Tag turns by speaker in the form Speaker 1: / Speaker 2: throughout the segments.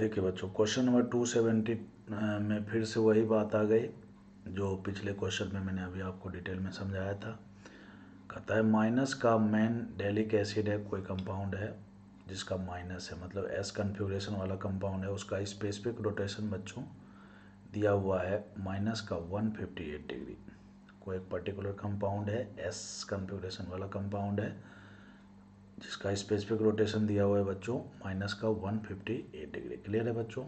Speaker 1: देखिए बच्चों question number two seventy में फिर से वही बात आ गई जो पिछले क्वेश्चन में मैंने अभी आपको डिटेल में समझाया था कहता है माइनस का मेन डेलिक एसिड है कोई कंपाउंड है जिसका माइनस है मतलब एस कन्फ्यूग्रेशन वाला कंपाउंड है उसका स्पेसिफिक रोटेशन बच्चों दिया हुआ है माइनस का वन डिग्री कोई एक पर्टिकुलर कंपाउंड है एस कन्फ्यूग्रेशन वाला कंपाउंड है जिसका स्पेसिफिक रोटेशन दिया हुआ है बच्चों माइनस का 158 डिग्री क्लियर है बच्चों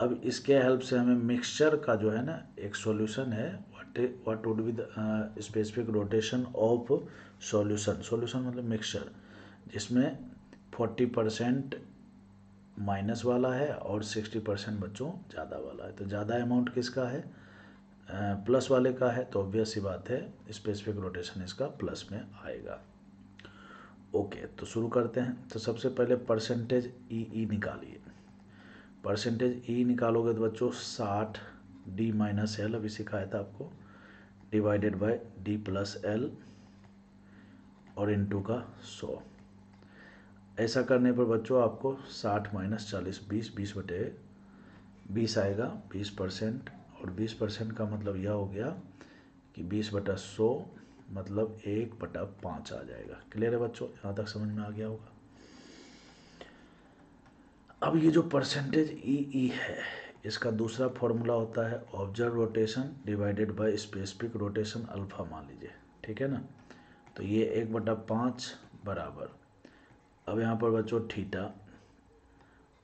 Speaker 1: अब इसके हेल्प से हमें मिक्सचर का जो है ना एक सॉल्यूशन है what what would be the specific rotation of solution solution मतलब मिक्सचर जिसमें 40 परसेंट माइनस वाला है और 60 परसेंट बच्चों ज़्यादा वाला है तो ज़्यादा अमाउंट किसका है प्लस uh, वाले का है तो ऑब्वियस ही बात है स्पेसिफिक रोटेशन इसका प्लस में आएगा ओके तो शुरू करते हैं तो सबसे पहले परसेंटेज ई ई निकालिए परसेंटेज ई e निकालोगे तो बच्चों साठ डी माइनस एल अभी सिखाया था आपको divided by D plus L और इनटू का सौ ऐसा करने पर बच्चों आपको साठ माइनस चालीस बीस बीस बटे बीस आएगा बीस परसेंट और बीस परसेंट का मतलब यह हो गया कि बीस बटा सौ मतलब एक बटा पाँच आ जाएगा क्लियर है बच्चों यहाँ तक समझ में आ गया होगा अब ये जो परसेंटेज ई ई है इसका दूसरा फॉर्मूला होता है observe rotation divided by specific rotation alpha मान लीजिए ठीक है ना तो ये एक बटा पाँच बराबर अब यहाँ पर बच्चों ठीटा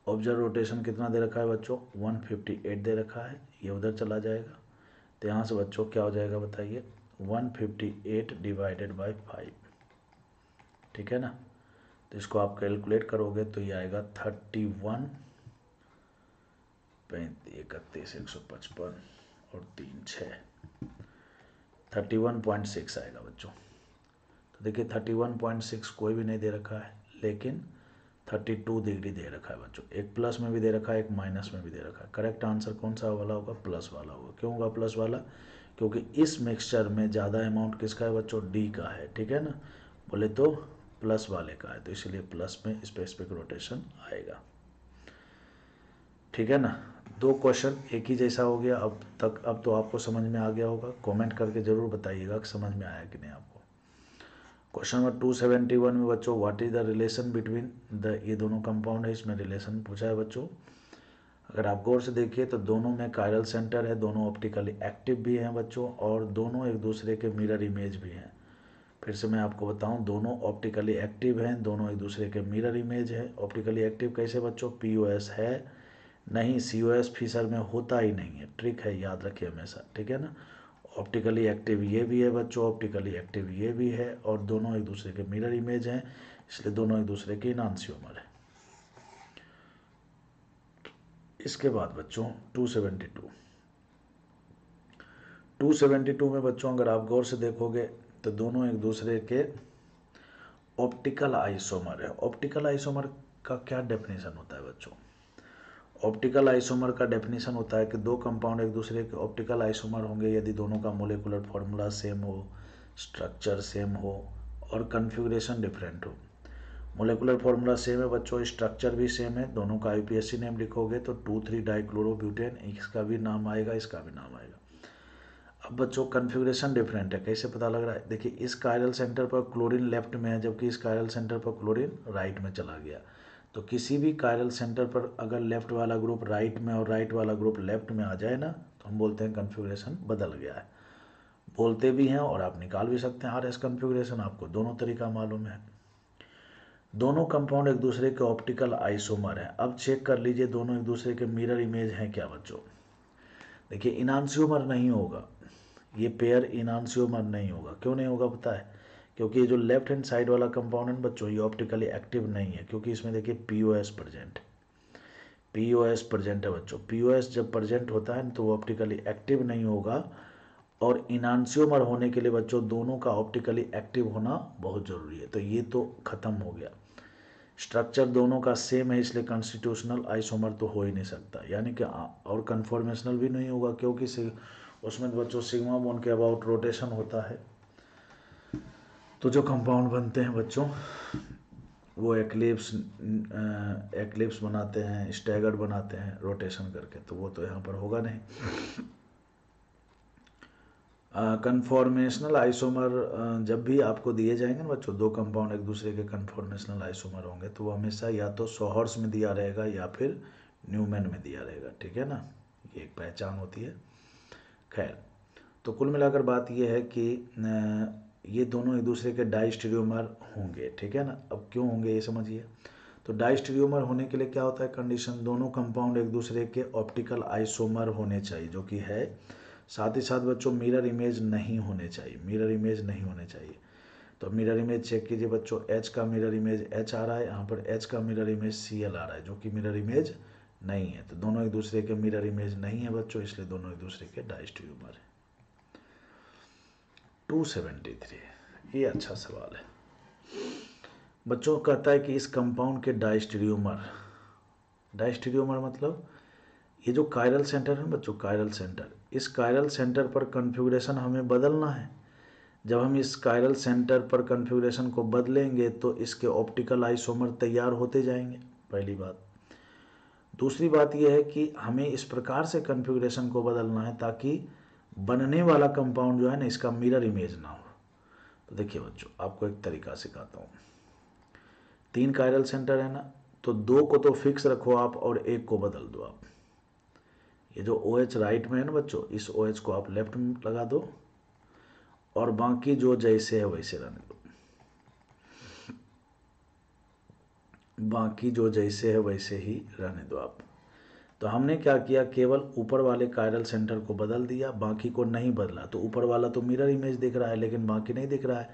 Speaker 1: ऑब्जर्व रोटेशन कितना दे रखा है बच्चों 158 दे रखा है ये उधर चला जाएगा तो यहाँ से बच्चों क्या हो जाएगा बताइए 158 डिवाइडेड बाय 5 ठीक है ना तो इसको आप कैलकुलेट करोगे तो ये आएगा 31 पैंतीस इकतीस एक सौ पचपन और तीन छ थर्टी आएगा बच्चों तो देखिए 31.6 कोई भी नहीं दे रखा है लेकिन 32 डिग्री दे रखा है बच्चों एक प्लस में भी दे रखा है एक माइनस में भी दे रखा है करेक्ट आंसर कौन सा वाला होगा प्लस वाला होगा क्यों होगा प्लस वाला क्योंकि इस मिक्सचर में ज़्यादा अमाउंट किसका है बच्चों डी का है ठीक है ना बोले तो प्लस वाले का है तो इसलिए प्लस में स्पेसिफिक रोटेशन आएगा ठीक है ना दो क्वेश्चन एक ही जैसा हो गया अब तक अब तो आपको समझ में आ गया होगा कमेंट करके ज़रूर बताइएगा कि समझ में आया कि नहीं आपको question number two seventy one में बच्चों what is the relation between the ये दोनों कंपाउंड है इसमें रिलेशन पूछा है बच्चों अगर आप गौर से देखिए तो दोनों में कायरल सेंटर है दोनों ऑप्टिकली एक्टिव भी हैं बच्चों और दोनों एक दूसरे के मिरर इमेज भी हैं फिर से मैं आपको बताऊं दोनों ऑप्टिकली एक्टिव हैं दोनों एक दूसरे के मिरर इमेज है ऑप्टिकली एक्टिव कैसे बच्चों पी है नहीं सी ओ एस फीसर में होता ही नहीं है ट्रिक है याद रखिए हमेशा ठीक है ना ऑप्टिकली एक्टिव ये भी है बच्चों ऑप्टिकली एक्टिव ये भी है और दोनों एक दूसरे के मिरर इमेज हैं इसलिए दोनों एक दूसरे के इनानसी उम्र है इसके बाद बच्चों 272 272 में बच्चों अगर आप गौर से देखोगे तो दोनों एक दूसरे के ऑप्टिकल आइसोमर है ऑप्टिकल आइसोमर का क्या डेफिनेशन होता है बच्चों ऑप्टिकल आइसोमर का डेफिनेशन होता है कि दो कंपाउंड एक दूसरे के ऑप्टिकल आइसोमर होंगे यदि दोनों का मोलिकुलर फॉर्मूला सेम हो स्ट्रक्चर सेम हो और कन्फ्यूग्रेशन डिफरेंट हो मोलिकुलर फार्मूला सेम है बच्चों स्ट्रक्चर भी सेम है दोनों का आई नेम लिखोगे तो टू थ्री डाइक्लोरोब्यूटेन इसका भी नाम आएगा इसका भी नाम आएगा अब बच्चों कन्फिग्रेशन डिफरेंट है कैसे पता लग रहा है देखिए इस कायरल सेंटर पर क्लोरीन लेफ्ट में है जबकि इस कायरल सेंटर पर क्लोरीन राइट में चला गया तो किसी भी कायरल सेंटर पर अगर लेफ्ट वाला ग्रुप राइट में और राइट वाला ग्रुप लेफ्ट में आ जाए ना तो हम बोलते हैं कन्फिग्रेशन बदल गया है बोलते भी हैं और आप निकाल भी सकते हैं आर एस कन्फिग्रेशन आपको दोनों तरीका मालूम है दोनों कंपाउंड एक दूसरे के ऑप्टिकल आइसोमर हैं अब चेक कर लीजिए दोनों एक दूसरे के मिरर इमेज हैं क्या बच्चों देखिए इनानस्यूमर नहीं होगा ये पेयर इनानस्यूमर नहीं होगा क्यों नहीं होगा पता है क्योंकि ये जो लेफ्ट हैंड साइड वाला कंपाउंड है बच्चों ये ऑप्टिकली एक्टिव नहीं है क्योंकि इसमें देखिए P O S present P O S present है बच्चों पी ओ एस जब प्रजेंट होता है तो वो ऑप्टिकली एक्टिव नहीं होगा और इनानसियोमर होने के लिए बच्चों दोनों का ऑप्टिकली एक्टिव होना बहुत ज़रूरी है तो ये तो ख़त्म हो गया स्ट्रक्चर दोनों का सेम है इसलिए कॉन्स्टिट्यूशनल आइसोमर तो हो ही नहीं सकता यानी कि और कन्फॉर्मेशनल भी नहीं होगा क्योंकि उसमें बच्चों सिग्मा बोन के अबाउट रोटेशन होता है तो जो कंपाउंड बनते हैं बच्चों वो एक्लिप्स एक्लिप्स बनाते हैं स्टैगर्ड बनाते हैं रोटेशन करके तो वो तो यहाँ पर होगा नहीं कन्फॉर्मेशनल आइसोमर जब भी आपको दिए जाएंगे ना बच्चों दो कंपाउंड एक दूसरे के कन्फॉर्मेशनल आइसोमर होंगे तो वो हमेशा या तो सोहर्स में दिया रहेगा या फिर न्यूमैन में दिया रहेगा ठीक है ना ये एक पहचान होती है खैर तो कुल मिलाकर बात यह है कि ये दोनों एक दूसरे के डाइस्टेरियोमर होंगे ठीक है ना अब क्यों होंगे ये समझिए तो डाइस्टेरियोमर होने के लिए क्या होता है कंडीशन दोनों कंपाउंड एक दूसरे के ऑप्टिकल आइसोमर होने चाहिए जो कि है साथ ही साथ बच्चों मिरर इमेज नहीं होने चाहिए मिरर इमेज नहीं होने चाहिए तो मिरर इमेज चेक कीजिए बच्चों एच का मिरर इमेज एच आ रहा है यहाँ पर एच का मिरर इमेज सी एल आ रहा है जो कि मिरर इमेज नहीं है तो दोनों एक दूसरे के मिरर इमेज नहीं है बच्चों इसलिए दोनों एक दूसरे के डाइस्ट ह्यूमर है टू सेवेंटी थ्री ये अच्छा सवाल है बच्चों कहता है कि इस कंपाउंड के डाइस्टीरियोमर डाइस्टीरियोमर मतलब ये जो कायरल सेंटर है बच्चों कायरल सेंटर इस कायरल सेंटर पर कन्फ्यूग्रेशन हमें बदलना है जब हम इस कायरल सेंटर पर कन्फ्यूग्रेशन को बदलेंगे तो इसके ऑप्टिकल आइसोमर तैयार होते जाएंगे पहली बात दूसरी बात यह है कि हमें इस प्रकार से कन्फ्यूग्रेशन को बदलना है ताकि बनने वाला कंपाउंड जो है ना इसका मिरर इमेज ना हो तो देखिए बच्चों आपको एक तरीका सिखाता हूँ तीन कायरल सेंटर है ना तो दो को तो फिक्स रखो आप और एक को बदल दो आप ये जो ओ OH एच राइट में है ना बच्चों इस ओ OH एच को आप लेफ्ट में लगा दो और बाकी जो जैसे है वैसे रहने दो बाकी जो जैसे है वैसे ही रहने दो आप तो हमने क्या किया केवल ऊपर वाले कायरल सेंटर को बदल दिया बाकी को नहीं बदला तो ऊपर वाला तो मिरर इमेज दिख रहा है लेकिन बाकी नहीं दिख रहा है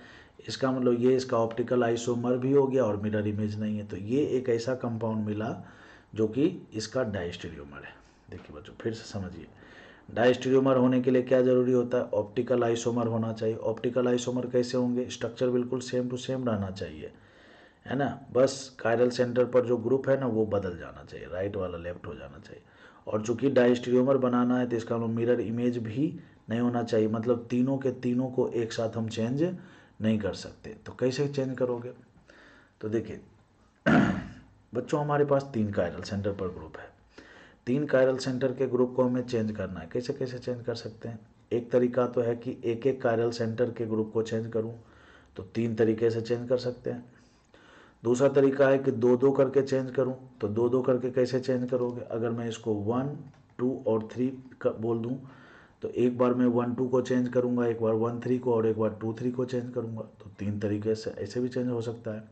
Speaker 1: इसका मतलब ये इसका ऑप्टिकल आइसोमर भी हो गया और मिरर इमेज नहीं है तो ये एक ऐसा कंपाउंड मिला जो कि इसका डाइस्टेरियोमर है देखिए बच्चों फिर से समझिए डाइस्टीरियोमर होने के लिए क्या जरूरी होता है ऑप्टिकल आइसोमर होना चाहिए ऑप्टिकल आइसोमर कैसे होंगे स्ट्रक्चर बिल्कुल सेम टू सेम रहना चाहिए है ना बस कायरल सेंटर पर जो ग्रुप है ना वो बदल जाना चाहिए राइट वाला लेफ्ट हो जाना चाहिए और चूंकि डाइस्टीरियोमर बनाना है तो इसका हम मिरर इमेज भी नहीं होना चाहिए मतलब तीनों के तीनों को एक साथ हम चेंज नहीं कर सकते तो कैसे चेंज करोगे तो देखिए बच्चों हमारे पास तीन कायरल सेंटर पर ग्रुप है तीन कायरल सेंटर के ग्रुप को हमें चेंज करना है कैसे कैसे चेंज कर सकते हैं एक तरीका तो है कि एक एक कायरल सेंटर के ग्रुप को चेंज करूं तो तीन तरीके से चेंज कर सकते हैं दूसरा तरीका है कि दो दो करके चेंज करूं तो दो दो करके कैसे चेंज करोगे अगर मैं इसको वन टू और थ्री बोल दूं तो एक बार मैं वन टू को चेंज करूंगा एक बार वन थ्री को और एक बार टू थ्री को चेंज करूंगा तो तीन तरीके से ऐसे भी चेंज हो सकता है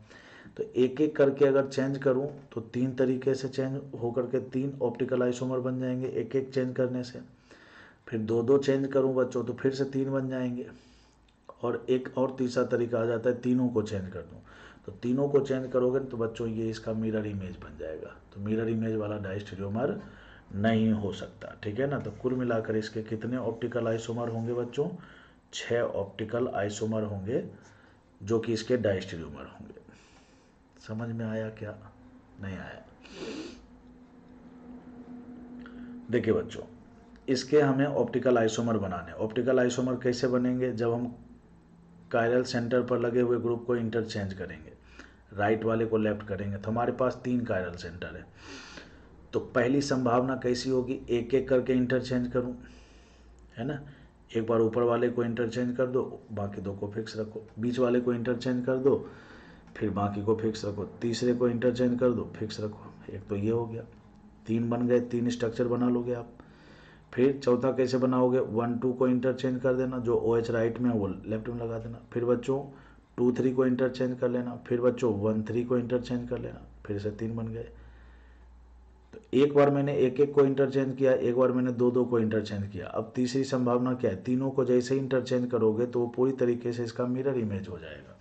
Speaker 1: तो एक एक करके अगर चेंज करूं तो तीन तरीके से चेंज होकर के तीन ऑप्टिकल आइसोमर बन जाएंगे एक एक चेंज करने से फिर दो दो चेंज करूं बच्चों तो फिर से तीन बन जाएंगे और एक और तीसरा तरीका आ जाता है तीनों को चेंज कर दूं तो तीनों को चेंज करोगे तो बच्चों ये इसका मिरर इमेज बन जाएगा तो मिरर इमेज वाला डाइस्टेरियोमर नहीं हो सकता ठीक है ना तो कुल मिलाकर इसके कितने ऑप्टिकल आइसोमर होंगे बच्चों छः ऑप्टिकल आइसोमर होंगे जो कि इसके डाइस्टेरियोमर होंगे समझ में आया क्या नहीं आया देखिए बच्चों इसके हमें ऑप्टिकल आइसोमर बनाने ऑप्टिकल आइसोमर कैसे बनेंगे जब हम कायरल सेंटर पर लगे हुए ग्रुप को इंटरचेंज करेंगे राइट वाले को लेफ्ट करेंगे तो हमारे पास तीन कायरल सेंटर है तो पहली संभावना कैसी होगी एक एक करके इंटरचेंज करूं है ना एक बार ऊपर वाले को इंटरचेंज कर दो बाकी दो को फिक्स रखो बीच वाले को इंटरचेंज कर दो फिर बाकी को फिक्स रखो तीसरे को इंटरचेंज कर दो फिक्स रखो एक तो ये हो गया तीन बन गए तीन स्ट्रक्चर बना लोगे आप फिर चौथा कैसे बनाओगे वन टू को इंटरचेंज कर देना जो ओ एच राइट में है वो लेफ्ट में लगा देना फिर बच्चों टू थ्री को इंटरचेंज कर लेना फिर बच्चों वन थ्री को इंटरचेंज कर लेना फिर से तीन बन गए तो एक बार मैंने एक एक को इंटरचेंज किया एक बार मैंने दो दो को इंटरचेंज किया अब तीसरी संभावना क्या है तीनों को जैसे इंटरचेंज करोगे तो वो पूरी तरीके से इसका मिरर इमेज हो जाएगा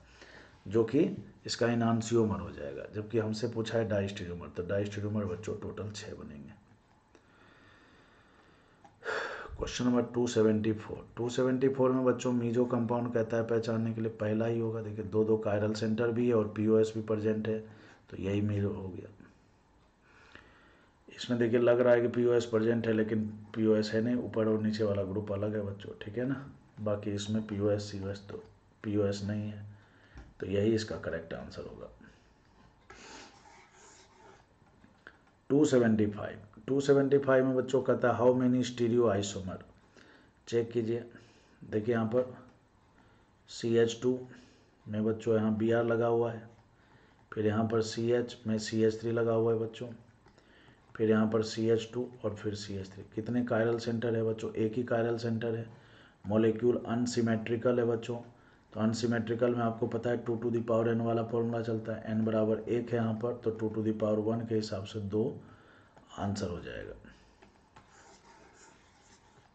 Speaker 1: जो कि इसका इनानसियोमर हो जाएगा जबकि हमसे पूछा है डाइस्टेरियोमर तो डाइस्टेरियोमर बच्चों टोटल छः बनेंगे question number two seventy four two seventy four में बच्चों मीजो कंपाउंड कहता है पहचानने के लिए पहला ही होगा देखिए दो दो कायरल सेंटर भी है और पीओएस भी प्रेजेंट है तो यही मीजो हो गया इसमें देखिए लग रहा है कि पीओएस प्रेजेंट है लेकिन पीओएस है नहीं ऊपर और नीचे वाला ग्रुप अलग है बच्चों ठीक है ना बाकी इसमें पीओएस ओ तो पीओएस नहीं है तो यही इसका करेक्ट आंसर होगा 275 275 में बच्चों कहता है how many stereoisomer check कीजिए देखिए यहाँ पर सी एच टू में बच्चों यहाँ बी आर लगा हुआ है फिर यहाँ पर सी एच में सी एच थ्री लगा हुआ है बच्चों फिर यहाँ पर सी एच टू और फिर सी एच थ्री कितने कायरल सेंटर है बच्चों एक ही कायरल सेंटर है मोलिक्यूल अनसीमेट्रिकल है बच्चों तो अनसीमेट्रिकल में आपको पता है two to the power n वाला फॉर्मूला चलता है एन बराबर एक है यहाँ पर तो two to the power one के हिसाब से दो आंसर हो जाएगा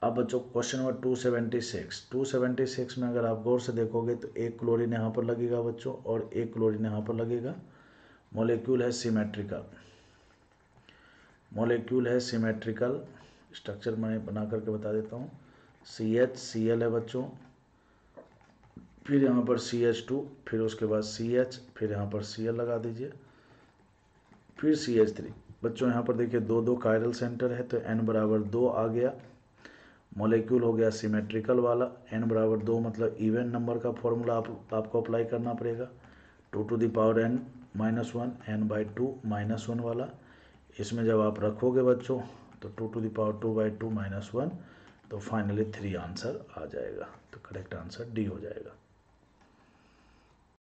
Speaker 1: अब बच्चों question number two seventy six two seventy six में अगर आप गौर से देखोगे तो एक क्लोरीन यहाँ पर लगेगा बच्चों और एक क्लोरीन यहाँ पर लगेगा मोलिक्यूल है सिमेट्रिकल मोलिक्यूल है सिमेट्रिकल स्ट्रक्चर मैं बना करके बता देता हूँ सी एच सी एल है बच्चों फिर यहाँ पर सी एच टू फिर उसके बाद सी एच फिर यहाँ पर सी एल लगा दीजिए फिर सी एच थ्री बच्चों यहाँ पर देखिए दो दो कायरल सेंटर है तो एन बराबर दो आ गया मोलिक्यूल हो गया सिमेट्रिकल वाला एन बराबर दो मतलब इवन नंबर का फॉर्मूला आप आपको अप्लाई करना पड़ेगा two to the power n minus one n by two minus one वाला इसमें जब आप रखोगे बच्चों तो two to the power two by two minus one तो फाइनली थ्री आंसर आ जाएगा तो करेक्ट आंसर डी हो जाएगा